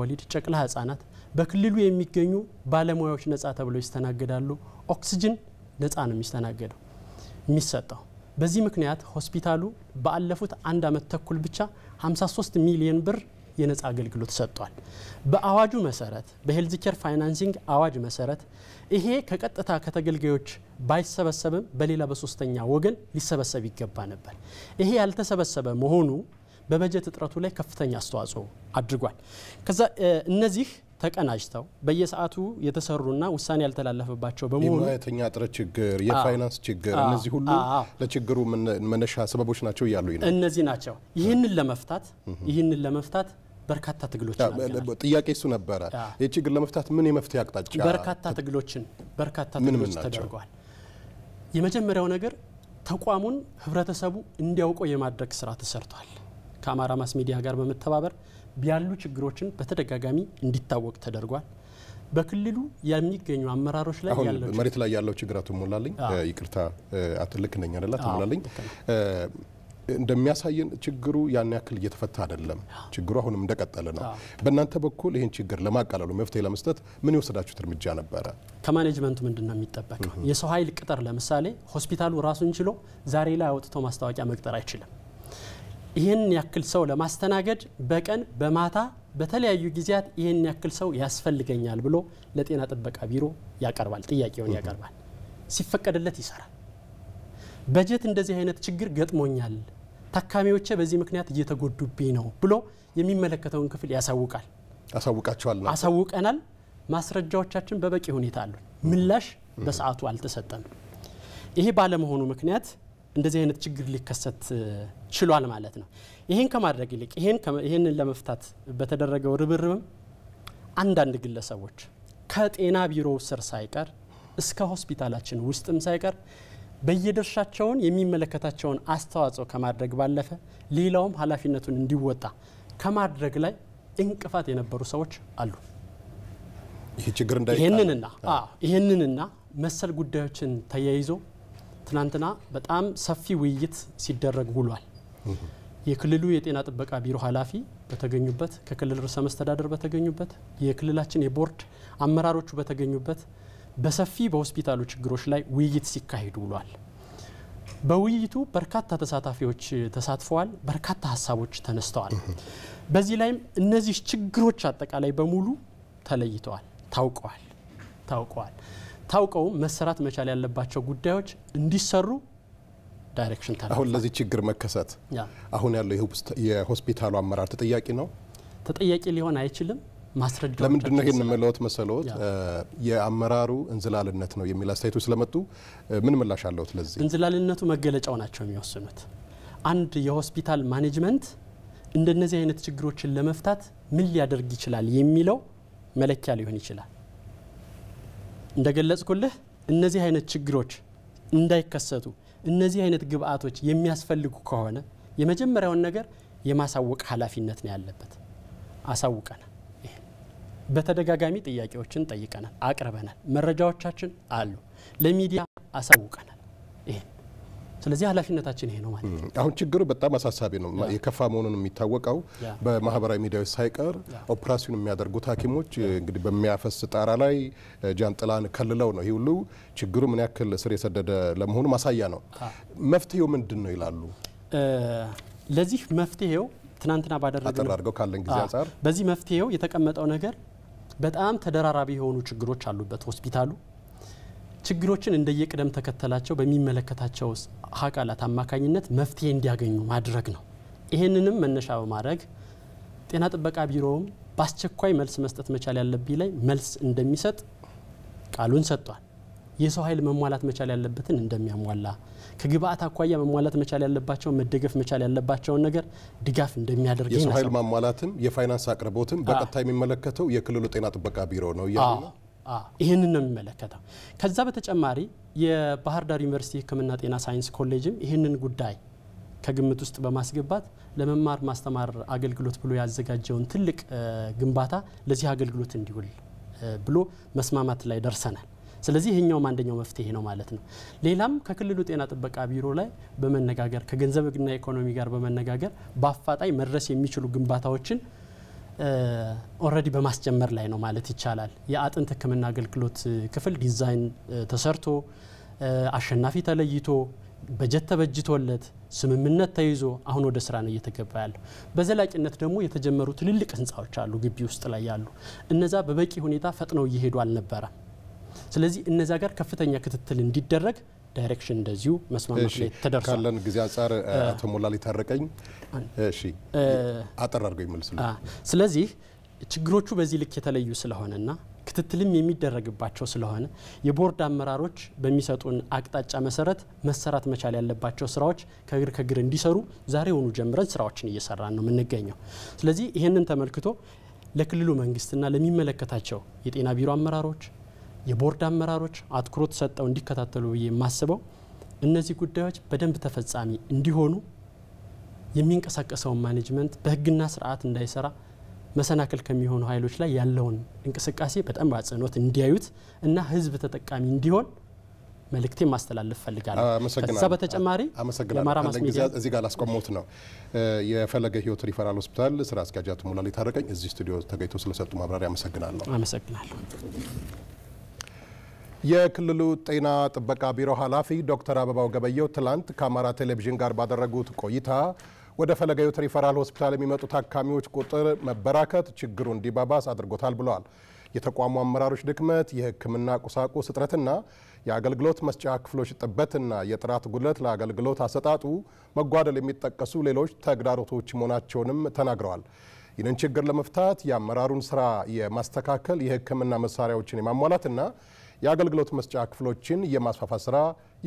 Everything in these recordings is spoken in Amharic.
ወሊድ ጨቅላ ህጻናት በክልሉ የሚገኙ ባለሙያዎች ነጻ ተብሎ ይስተናገዳሉ። ኦክስጅን ነጻ ነው የሚስተናገደው የሚሰጠው። በዚህ ምክንያት ሆስፒታሉ ባለፉት አንድ አመት ተኩል ብቻ 53 ሚሊዮን ብር የነጻ አገልግሎት ሰጥቷል። በአዋጁ መሰረት በሄልዝ ኬር ፋይናንሲንግ አዋጅ መሰረት ይሄ ከቀጥታ ከተገልጋዮች ባይሰበሰብም በሌላ በሶስተኛ ወገን ሊሰበሰብ ይገባ ነበር። ይሄ ያልተሰበሰበ መሆኑ በበጀት እጥረቱ ላይ ከፍተኛ አስተዋጽኦ አድርጓል። ከዛ እነዚህ ተቀናጅተው በየሰዓቱ የተሰሩና ውሳኔ ያልተላለፈባቸው በመሆኑ የሙያተኛ እጥረት ችግር፣ የፋይናንስ ችግር፣ እነዚህ ሁሉ ለችግሩ መነሻ ሰበቦች ናቸው እያሉ ነው። እነዚህ ናቸው። ይህንን ለመፍታት ይህንን ለመፍታት በርካታ ትግሎች ጥያቄ እሱ ነበረ። ይህ ችግር ለመፍታት ምን የመፍትሄ አቅጣጫ በርካታ ትግሎችን በርካታ ትግሎች ተደርገዋል። የመጀመሪያው ነገር ተቋሙን ህብረተሰቡ እንዲያውቀው የማድረግ ስራ ተሰርቷል። ከአማራ ማስ ሚዲያ ጋር በመተባበር ያሉ ችግሮችን በተደጋጋሚ እንዲታወቅ ተደርጓል። በክልሉ የሚገኙ አመራሮች ላይ አሁን መሬት ላይ ያለው ችግር አቶ ሞላልኝ ይቅርታ አትልክ ነኝ አደላ ሞላልኝ እንደሚያሳየን ችግሩ ያን ያክል እየተፈታ አይደለም። ችግሩ አሁንም እንደቀጠለ ነው። በእናንተ በኩል ይህን ችግር ለማቃለሉ መፍትሄ ለመስጠት ምን የወሰዳችሁት እርምጃ ነበረ? ከማኔጅመንቱ ምንድን ነው የሚጠበቀው? የሰው ኃይል ቅጥር፣ ለምሳሌ ሆስፒታሉ ራሱን ችሎ ዛሬ ላይ አውጥቶ ማስታወቂያ መቅጠር አይችልም። ይህን ያክል ሰው ለማስተናገድ በቀን በማታ በተለያዩ ጊዜያት ይህን ያክል ሰው ያስፈልገኛል ብሎ ለጤና ጥበቃ ቢሮ ያቀርባል፣ ጥያቄውን ያቀርባል። ሲፈቀድለት ይሰራል። በጀት እንደዚህ አይነት ችግር ገጥሞኛል፣ ታካሚዎቼ በዚህ ምክንያት እየተጎዱብኝ ነው ብሎ የሚመለከተውን ክፍል ያሳውቃል። አሳውቃቸዋል አሳውቀናል። ማስረጃዎቻችን በበቂ ሁኔታ አሉን። ምላሽ በሰዓቱ አልተሰጠም። ይሄ ባለመሆኑ ምክንያት እንደዚህ አይነት ችግር ሊከሰት ችሏል ማለት ነው። ይህን ከማድረግ ይልቅ ይህንን ለመፍታት በተደረገው ርብርብም አንዳንድ ግለሰቦች ከጤና ቢሮው ስር ሳይቀር እስከ ሆስፒታላችን ውስጥም ሳይቀር በየድርሻቸውን የሚመለከታቸውን አስተዋጽኦ ከማድረግ ባለፈ ሌላውም ኃላፊነቱን እንዲወጣ ከማድረግ ላይ እንቅፋት የነበሩ ሰዎች አሉ። ይህንንና ይህንንና መሰል ጉዳዮችን ተያይዞ ትናንትና በጣም ሰፊ ውይይት ሲደረግ ውሏል። የክልሉ የጤና ጥበቃ ቢሮ ኃላፊ በተገኙበት ከክልል ርዕሰ መስተዳደር በተገኙበት የክልላችን የቦርድ አመራሮቹ በተገኙበት በሰፊ በሆስፒታሉ ችግሮች ላይ ውይይት ሲካሄድ ውሏል። በውይይቱ በርካታ ተሳታፊዎች ተሳትፈዋል። በርካታ ሀሳቦች ተነስተዋል። በዚህ ላይም እነዚህ ችግሮች አጠቃላይ በሙሉ ተለይተዋል፣ ታውቀዋል ታውቀዋል። ታውቀውም መሰራት መቻል ያለባቸው ጉዳዮች እንዲሰሩ ዳይሬክሽን ታ አሁን ለዚህ ችግር መከሰት አሁን ያለው የሆስፒታሉ አመራር ተጠያቂ ነው? ተጠያቂ ሊሆን አይችልም። ማስረጃ ለምንድን ነው ይህን መለወት መሰለዎት? የአመራሩ እንዝላልነት ነው የሚል አስተያየቶች ስለመጡ ምን ምላሽ አለዎት ለዚህ? እንዝላልነቱ መገለጫው ናቸው የሚወስኑት። አንድ የሆስፒታል ማኔጅመንት እንደነዚህ አይነት ችግሮችን ለመፍታት ምን ሊያደርግ ይችላል የሚለው መለኪያ ሊሆን ይችላል። እንደገለጽኩልህ እነዚህ አይነት ችግሮች እንዳይከሰቱ እነዚህ አይነት ግብአቶች የሚያስፈልጉ ከሆነ የመጀመሪያውን ነገር የማሳወቅ ኃላፊነት ነው ያለበት። አሳውቀናል። በተደጋጋሚ ጥያቄዎችን ጠይቀናል፣ አቅርበናል። መረጃዎቻችን አሉ። ለሚዲያ አሳውቀናል። ይሄ ስለዚህ ኃላፊነታችን ይሄ ነው ማለት ነው። አሁን ችግሩ በጣም አሳሳቢ ነው። የከፋ መሆኑን የሚታወቀው በማህበራዊ ሚዲያዎች ሳይቀር ኦፕራሲዮን የሚያደርጉት ሐኪሞች እንግዲህ በሚያፈስ ጣራ ላይ ጃንጥላን ከልለው ነው። ይህ ሁሉ ችግሩ ምን ያክል ስር የሰደደ ለመሆኑ ማሳያ ነው። መፍትሄው ምንድን ነው ይላሉ? ለዚህ መፍትሄው ትናንትና ባደረግነው ካለን ጊዜ አንጻር በዚህ መፍትሄው የተቀመጠው ነገር በጣም ተደራራቢ የሆኑ ችግሮች አሉበት ሆስፒታሉ ችግሮችን እንደየቅደም ተከተላቸው በሚመለከታቸው አካላት አማካኝነት መፍትሄ እንዲያገኙ ማድረግ ነው። ይህንንም መነሻ በማድረግ ጤና ጥበቃ ቢሮውም በአስቸኳይ መልስ መስጠት መቻል ያለብኝ ላይ መልስ እንደሚሰጥ ቃሉን ሰጥቷል። የሰው ኃይል መሟላት መቻል ያለበትን እንደሚያሟላ፣ ከግብአት አኳያ መሟላት መቻል ያለባቸው መደገፍ መቻል ያለባቸውን ነገር ድጋፍ እንደሚያደርግ የሰው ኃይል ማሟላትም የፋይናንስ አቅርቦትም በቀጥታ የሚመለከተው የክልሉ ጤና ጥበቃ ቢሮ ነው እያሉ ይህንን ነው የሚመለከተው። ከዛ በተጨማሪ የባህር ዳር ዩኒቨርሲቲ ሕክምና ጤና ሳይንስ ኮሌጅም ይህንን ጉዳይ ከግምት ውስጥ በማስገባት ለመማር ማስተማር አገልግሎት ብሎ ያዘጋጀውን ትልቅ ግንባታ ለዚህ አገልግሎት እንዲውል ብሎ መስማማት ላይ ደርሰናል። ስለዚህ ይህኛውም አንደኛው መፍትሄ ነው ማለት ነው። ሌላም ከክልሉ ጤና ጥበቃ ቢሮ ላይ በመነጋገር ከገንዘብና ኢኮኖሚ ጋር በመነጋገር በአፋጣኝ መድረስ የሚችሉ ግንባታዎችን ኦረዲ በማስጀመር ላይ ነው ማለት ይቻላል። የአጥንት ህክምና አገልግሎት ክፍል ዲዛይን ተሰርቶ አሸናፊ ተለይቶ በጀት ተበጅቶለት ስምምነት ተይዞ አሁን ወደ ስራ ነው እየተገባ ያለው። በዘላቂነት ደግሞ የተጀመሩ ትልልቅ ህንፃዎች አሉ ግቢ ውስጥ ላይ ያሉ። እነዛ በበቂ ሁኔታ ፈጥነው እየሄዱ አልነበረም። ስለዚህ እነዛ ጋር ከፍተኛ ክትትል እንዲደረግ ዳይሬክሽን እንደዚሁ መስማማት ላይ ተደርሷል። ካለን ጊዜ አንጻር አቶ ሞላሊ ታረቀኝ፣ እሺ አጠር አድርገው ይመልስሉ። ስለዚህ ችግሮቹ በዚህ ልክ የተለዩ ስለሆነና ክትትልም የሚደረግባቸው ስለሆነ የቦርድ አመራሮች በሚሰጡን አቅጣጫ መሰረት መሰራት መቻል ያለባቸው ስራዎች ከእግር ከእግር እንዲሰሩ ዛሬውኑ ጀምረን ስራዎችን እየሰራን ነው የምንገኘው። ስለዚህ ይህንን ተመልክቶ ለክልሉ መንግስትና ለሚመለከታቸው የጤና ቢሮ አመራሮች፣ የቦርድ አመራሮች አትኩሮት ሰጠው እንዲከታተሉ ብዬ የማስበው እነዚህ ጉዳዮች በደንብ ተፈጻሚ እንዲሆኑ የሚንቀሳቀሰውን ማኔጅመንት በህግና ስርዓት እንዳይሰራ መሰናክል ከሚሆኑ ኃይሎች ላይ ያለውን እንቅስቃሴ በጣም በአጽንኦት እንዲያዩት እና ህዝብ ተጠቃሚ እንዲሆን መልእክቴ ማስተላለፍ ፈልጋለሁ። ከዛ በተጨማሪ የአማራ ማስ ሚዲያ እዚህ ጋር ላስቆሞት ነው። የፈለገ ህይወት ሪፈራል ሆስፒታል ስራ አስኪያጅ አቶ ሙላሊ ታረቀኝ እዚህ ስቱዲዮ ተገኝቶ ስለሰጡ ማብራሪያ አመሰግናለሁ። አመሰግናለሁ። የክልሉ ጤና ጥበቃ ቢሮ ኃላፊ ዶክተር አበባው ገበየው ትላንት ከአማራ ቴሌቪዥን ጋር ባደረጉት ቆይታ ወደ ፈለገዮት ሪፈራል ሆስፒታል የሚመጡ ታካሚዎች ቁጥር መበራከት ችግሩ እንዲባባስ አድርጎታል ብለዋል። የተቋሙ አመራሮች ድክመት፣ የሕክምና ቁሳቁስ እጥረትና የአገልግሎት መስጫ ክፍሎች ጥበትና የጥራት ጉድለት ለአገልግሎት አሰጣጡ መጓደል የሚጠቀሱ ሌሎች ተግዳሮቶች መሆናቸውንም ተናግረዋል። ይህንን ችግር ለመፍታት የአመራሩን ስራ የማስተካከል የሕክምና መሳሪያዎችን የማሟላትና የአገልግሎት መስጫ ክፍሎችን የማስፋፋት ስራ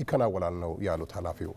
ይከናወናል ነው ያሉት ኃላፊው።